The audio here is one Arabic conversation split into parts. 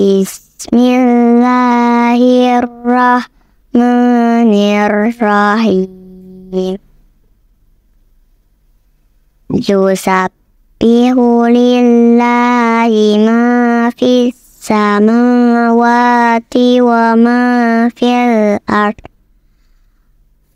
Bismillahirrahmanirrahim. Yusabbihu lillahi ma fis samawati wa ma fil ard.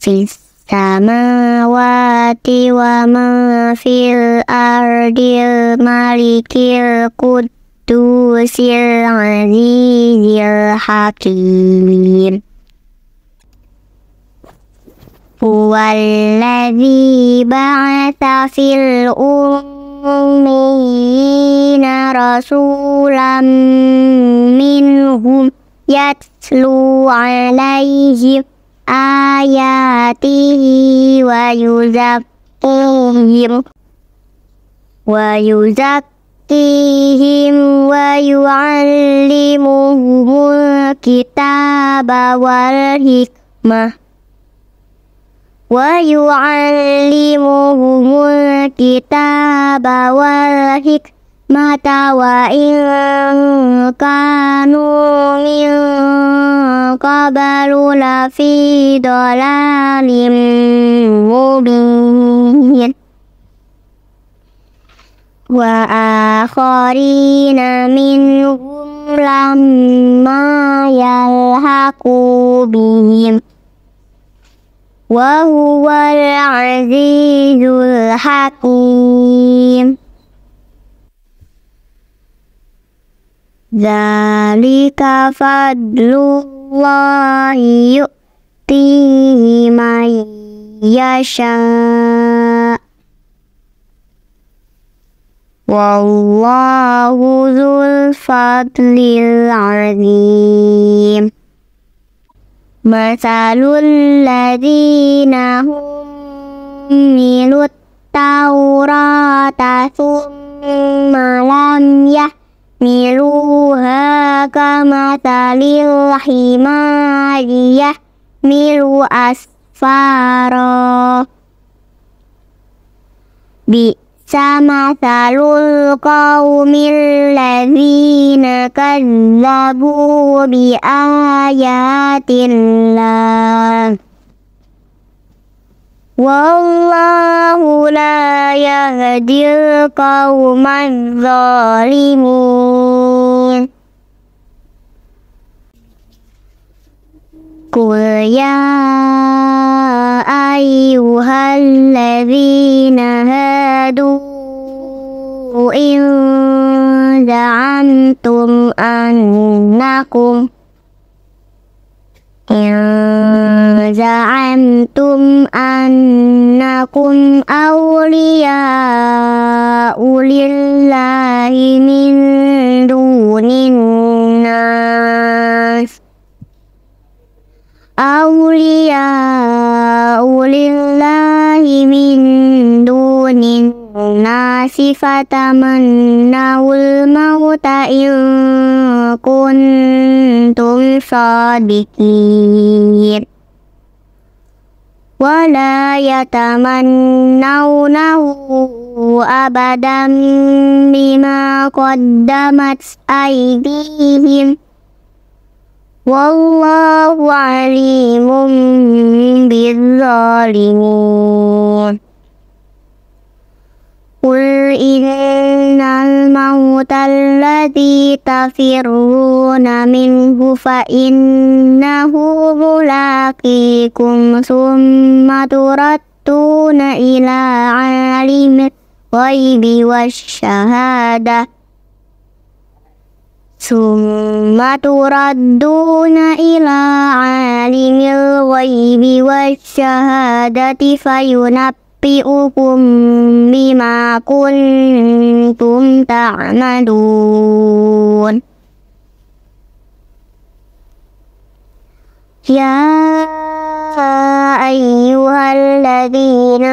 Fis samawati wa ma fil ardil malikil kudus. القدوس العزيز الحكيم هو الذي بعث في الأمين رسولا منهم يتلو عليهم آياته ويزكيهم ويزكيهم يزكيهم ويعلمهم الكتاب والحكمة ويعلمهم الكتاب والحكمة وإن كانوا من قبل لفي ضلال مبين وآخرين منهم لما يلحقوا بهم وهو العزيز الحكيم ذلك فضل الله يؤتيه من يشاء Wallahu zul fadlil azim. Masalul ladzina hum taurata thumma lam yahmiluha kamasalil himariyah milu asfara bi مثل القوم الذين كذبوا بآيات الله والله لا يهدي القوم الظالمون قل يا أيها الذين هادوا إن زعمتم أنكم إن زعمتم أنكم أولياء لله من دون الناس أولياء ولله من دون الناس فتمنوا الموت إن كنتم صادقين ولا يتمنونه أبدا بما قدمت أيديهم والله عليم بالظالمين قل إن الموت الذي تفرون منه فإنه ملاقيكم ثم تردون إلى عالم الغيب والشهادة ثم تردون إلى عالم الغيب والشهادة فينبئكم بما كنتم تعملون يا أيها الذين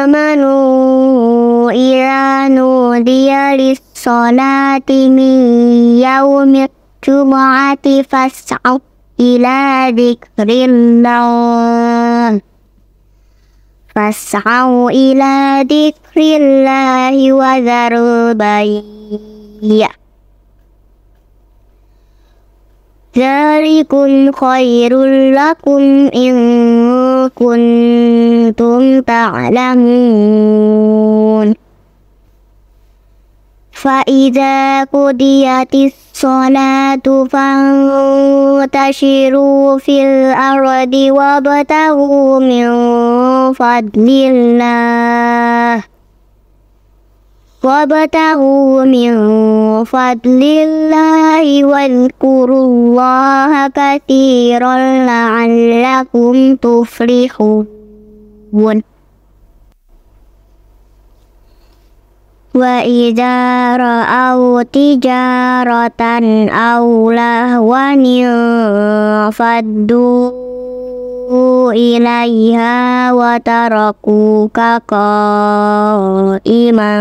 آمنوا إذا نودي للصلاة الصلاة من يوم الجمعة فاسعوا إلى ذكر الله فاسعوا إلى ذكر الله وذروا البيع ذلكم خير لكم إن كنتم تعلمون فإذا قضيت الصلاة فانتشروا في الأرض وابتغوا من فضل الله وابتغوا من فضل الله واذكروا الله كثيرا لعلكم تفلحون Wa idza ra'aw tijaratan aw lahwan faddu ilaiha wa taraku ima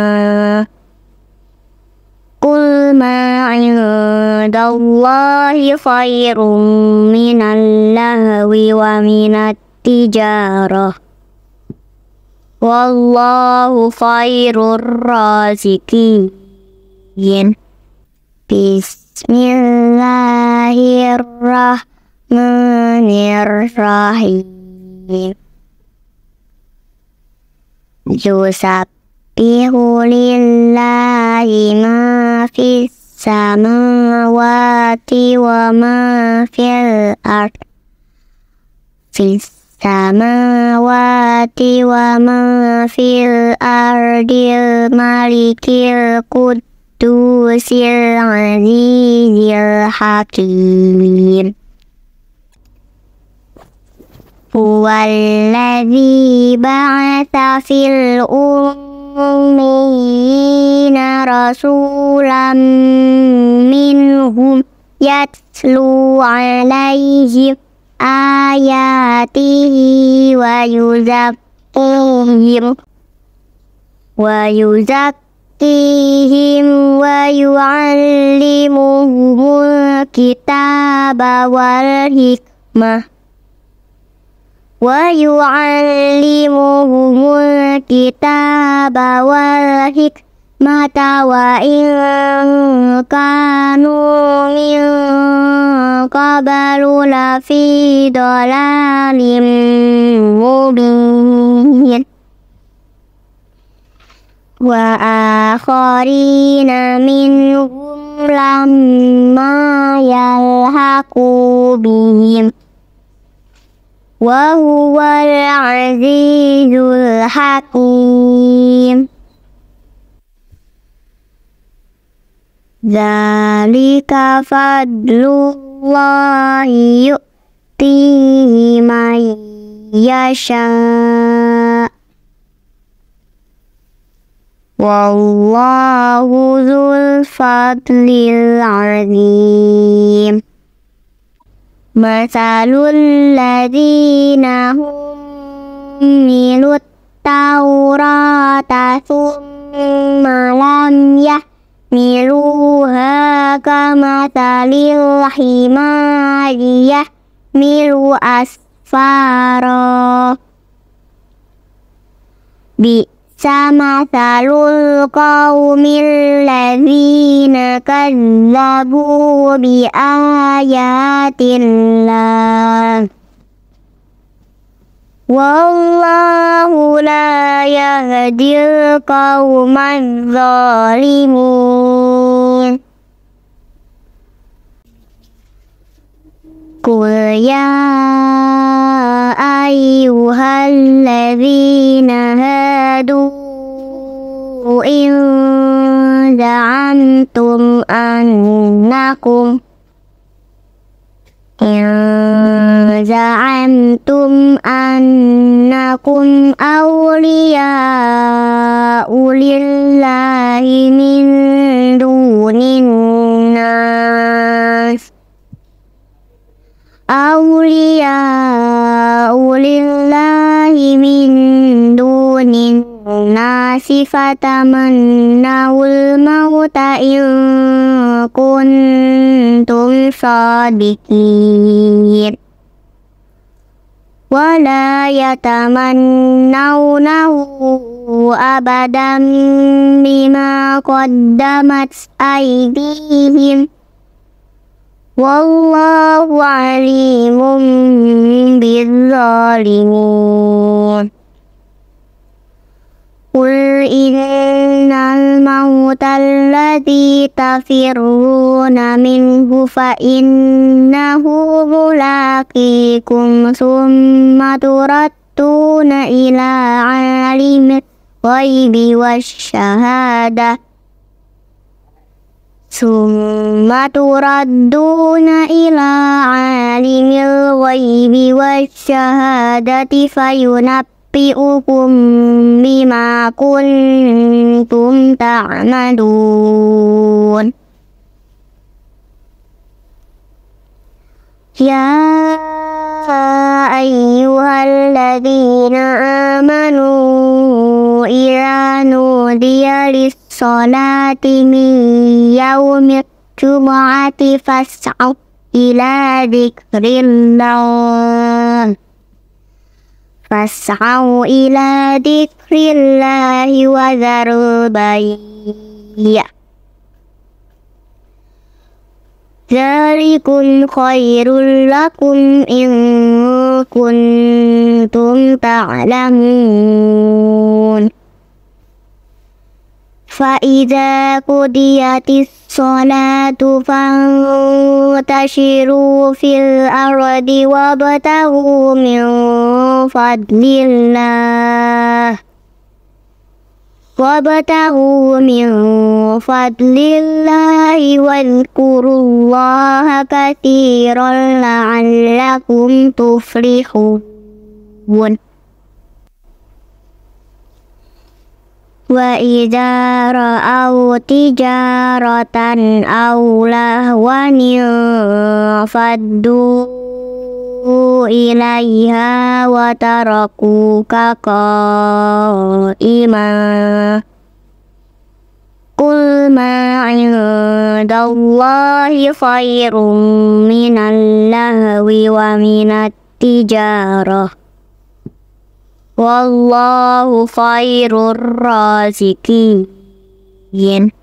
Qul ma indallahi khairum minal lahwi wa minat tijarah والله خير الرازقين بسم الله الرحمن الرحيم يسبح لله ما في السماوات وما في الأرض في السماوات السماوات وما في الأرض الملك القدوس العزيز الحكيم هو الذي بعث في الأمين رسولا منهم يتلو عليهم آياته ويزكيهم ويزكيهم ويعلمهم الكتاب والحكمة ويعلمهم الكتاب والحكمة وإن كانوا من قبلوا لفي ضلال مبين وآخرين منهم لما يلحقوا بهم وهو العزيز الحكيم ذلك فضل الله يؤتيه من يشاء والله ذو الفضل العظيم مثل الذين هم من التوراة ثم لم يهتدوا مثلها كمثل الحمار يحمل أسفارا بئس مثل القوم الذين كذبوا بآيات الله والله لا يهدي القوم الظالمون قل يا أيها الذين هادوا إن زعمتم أنكم إن زعمتم أنكم أولياء لله من دون الناس أولياء لله من دون الناس فتمنوا الموت إن كنتم صادقين ولا يتمنونه أبدا بما قدمت أيديهم والله عليم بالظالمين قل إن الموت الذي تفرون منه فإنه ملاقيكم ثم تردون إلى عالم الغيب والشهادة ثم تردون إلى عالم الغيب والشهادة فينبئ أنبئكم بما كنتم تعملون يا أيها الذين آمنوا إذا نودي للصلاة من يوم الجمعة فاسعوا إلى ذكر الله فاسعوا إلى ذكر الله وذروا البيع ذلكم خير لكم إن كنتم تعلمون فإذا قضيت الصلاة فانتشروا في الأرض وابتغوا من فضل الله وابتغوا من فضل الله واذكروا الله كثيرا لعلكم تفلحون وإذا رأوا تجارة أو لهوا انفضوا ilaiha wa tarakuka qaima Qul ma indallahi khairun minal lahwi wa minat tijarah Wallahu khairur razikin